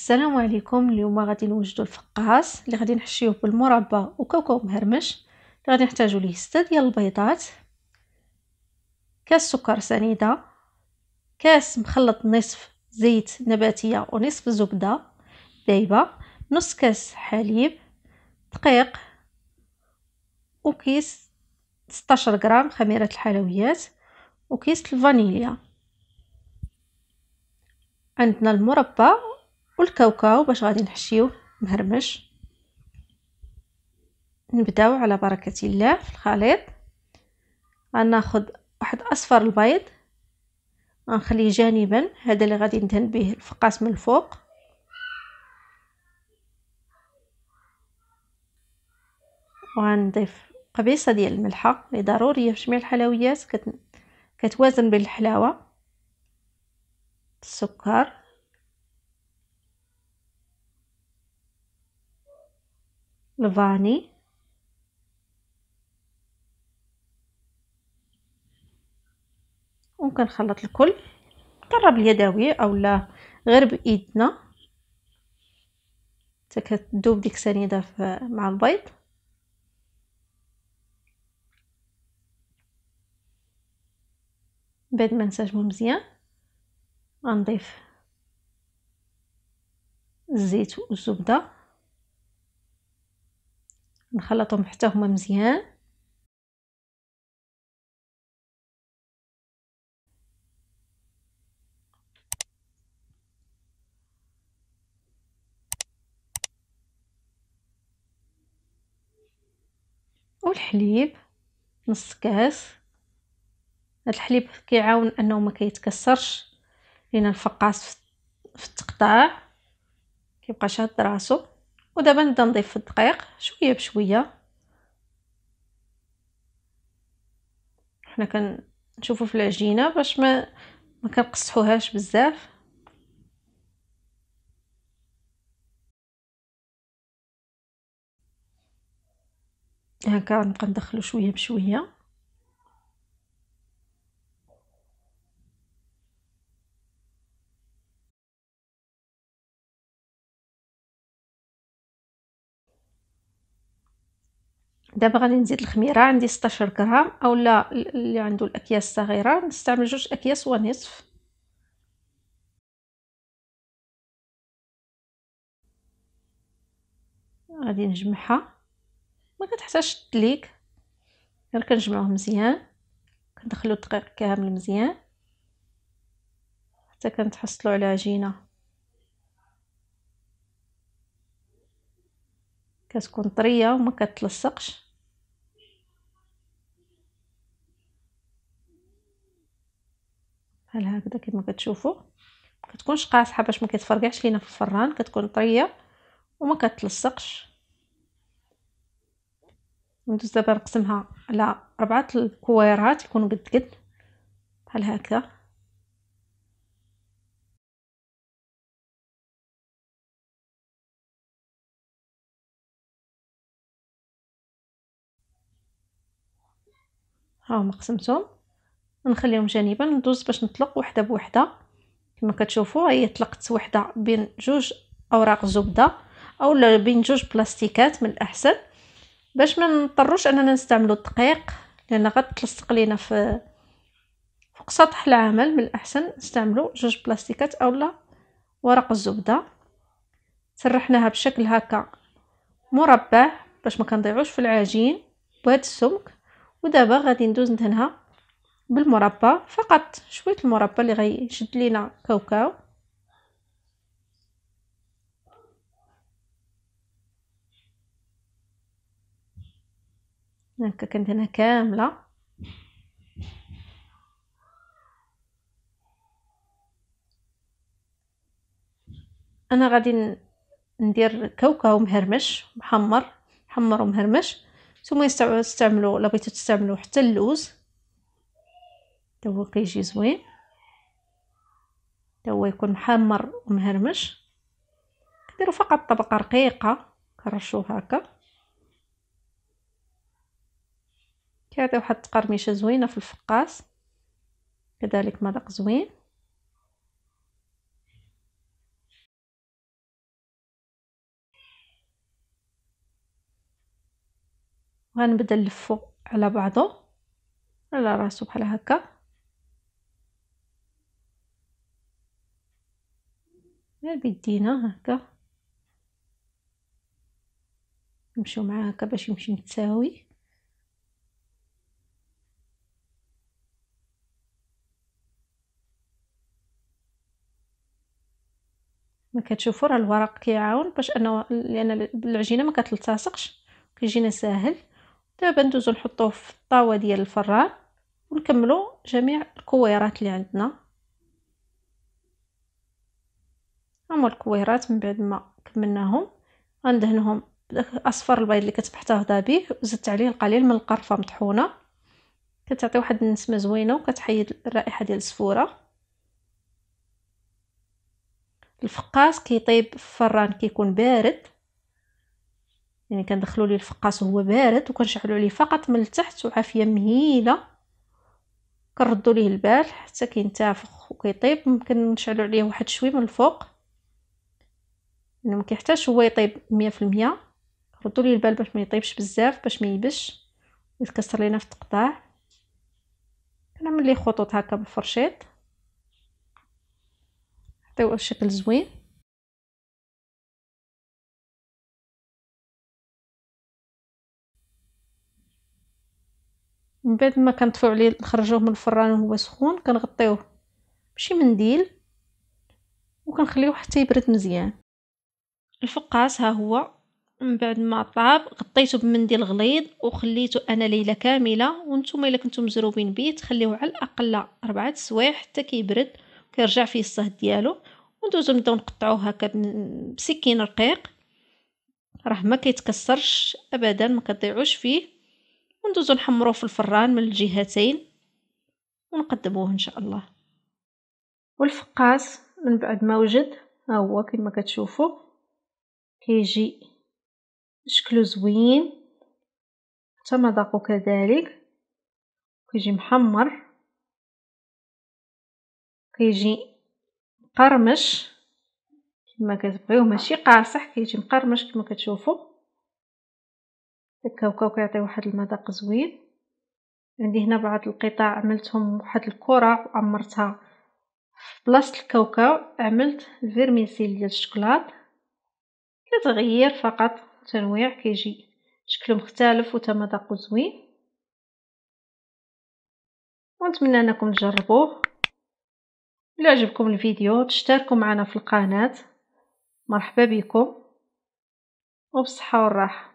السلام عليكم اليوم غادي نوجدو الفقاص اللي غادي نحشيوه بالمربى وكاوكاو مهرمش اللي غادي نحتاجو ليه 6 ديال البيضات كاس سكر سنيده كاس مخلط نصف زيت نباتيه ونصف زبده دايبه نص كاس حليب دقيق وكيس 16 غرام خميره الحلويات وكيس الفانيليا عندنا المربى والكاوكاو باش غادي نحشيوه مهرمش نبداو على بركة الله في الخليط غناخد واحد اصفر البيض غنخليه جانبا هذا اللي غادي ندهن به الفقاس من الفوق وغنضيف قبيصة ديال الملحة اللي ضرورية في جميع الحلويات كت... كتوازن بين الحلاوة السكر الفاني وكنخلط الكل قرب اليدوي اولا غير بايدنا حتى كتذوب ديك السنيده مع البيض بعد ما نسجمو مزيان غنضيف الزيت والزبده نخلطهم حتى هما مزيان والحليب نص كاس هاد الحليب كيعاون انه ما كيتكسرش لينا الفقاس في التقطاع كيبقى شاد راسو ودابا نبدا نضيف الدقيق شويه بشويه حنا كنشوفوا في العجينه باش ما ما كنقصحوهاش بزاف هكا نبقى ندخلو شويه بشويه دابا غادي نزيد الخميره عندي 16 غرام اولا اللي عنده الاكياس الصغيره نستعمل جوج اكياس ونصف غادي نجمعها ما كتحتاجش تليك غير كنجمعوه مزيان كندخلو الدقيق كامل مزيان حتى كنتحصلوا على عجينه كتكون طريه وما كتلصقش بحال هكذا كما كتشوفوا ما كتكونش قاصحه باش ما كتفرقعش لينا في الفران كتكون طريه وما كتلصقش ندوز دابا نقسمها على ربعه الكويرات يكونوا قد قد بحال هكذا ها قسمتهم نخليهم جانبا ندوز باش نطلق وحده بوحده كما كتشوفوا هي طلقت وحده بين جوج اوراق زبده اولا بين جوج بلاستيكات من الاحسن باش ما نضطروش اننا نستعملو الدقيق لان غتلصق لينا في فوق سطح العمل من الاحسن نستعملو جوج بلاستيكات اولا ورق الزبده سرحناها بشكل هكا مربع باش ما كنضيعوش في العجين بهذا السمك ودابا غادي ندوز ندهنها بالمربى فقط شويه المربى اللي غيشد لينا كاوكاو هكا كندهنها كامله انا غادي ندير كاوكاو مهرمش محمر محمر ومهرمش ثم تستعملوا الا بغيتو تستعملوا حتى اللوز حتى هو كيجي زوين حتى هو يكون محمر ومهرمش ديروا فقط طبقه رقيقه كرشوه هكا كيعطي واحد التقرميشه زوينه في الفقاس كذلك مذاق زوين غنبدا نلفو على بعضو على راسو بحال هكا غير بيدينا هكا نمشيو معاه هكا باش يمشي متساوي ما كتشوفوا راه الورق كيعاون باش انه لان العجينه ما كتلتصقش كيجينا ساهل دابا ندوزو نحطوه في الطاوه ديال الفران ونكملو جميع الكويرات اللي عندنا هما الكويرات من بعد ما كملناهم غندهنهم بداك الاصفر البيض اللي كتبحتاه محتفظه به وزدت عليه القليل من القرفه مطحونه كتعطي واحد النسمه زوينه وكتحيد الرائحه ديال السفوره الفقاس كيطيب في الفران كيكون بارد يعني كندخلوا ليه الفقاس وهو بارد وكنشعلوا عليه فقط من التحت وعافيه مهيله كنردوا ليه البال حتى كينتفخ وكيطيب ممكن نشعلوا عليه واحد شوي من الفوق يعني ما كيحتاجش هو يطيب 100% ردوا ليه البال باش ما يطيبش بزاف باش ما يبش ويتكسر لينا في التقطاع كنعمل ليه خطوط هكا بالفرشيط عطيوه شكل زوين من بعد ما كنطفيو عليه نخرجوه من الفران وهو سخون كنغطيوه بشي منديل وكنخليوه حتى يبرد مزيان الفقاس ها هو من بعد ما طاب غطيته بمنديل غليظ وخليته انا ليله كامله وانتم الا كنتم مزروبين به تخليوه على الاقل أربعة سوايع حتى كيبرد كيرجع فيه الصهد ديالو وندوزو نبداو نقطعوه هكا بسكين رقيق راه ما كيتكسرش ابدا ما كضيعوش فيه وندوزو نحمروه في الفران من الجهتين ونقدموه ان شاء الله والفقاس من بعد ما وجد ها هو كما كتشوفوا كيجي شكله زوين حتى مذاقو كذلك كيجي محمر كيجي مقرمش كما كتبغيو ماشي قاصح كيجي مقرمش كما كتشوفوا الكاوكاو كيعطي واحد المذاق زوين عندي هنا بعض القطع عملتهم واحد الكرة وعمرتها في بلاصة الكاوكاو عملت الفيرميسيل ديال الشوكولات كتغير فقط تنويع كيجي شكله مختلف وتمذاق زوين ونتمنى انكم تجربوه الى عجبكم الفيديو تشتركوا معنا في القناه مرحبا بكم وبالصحه والراحه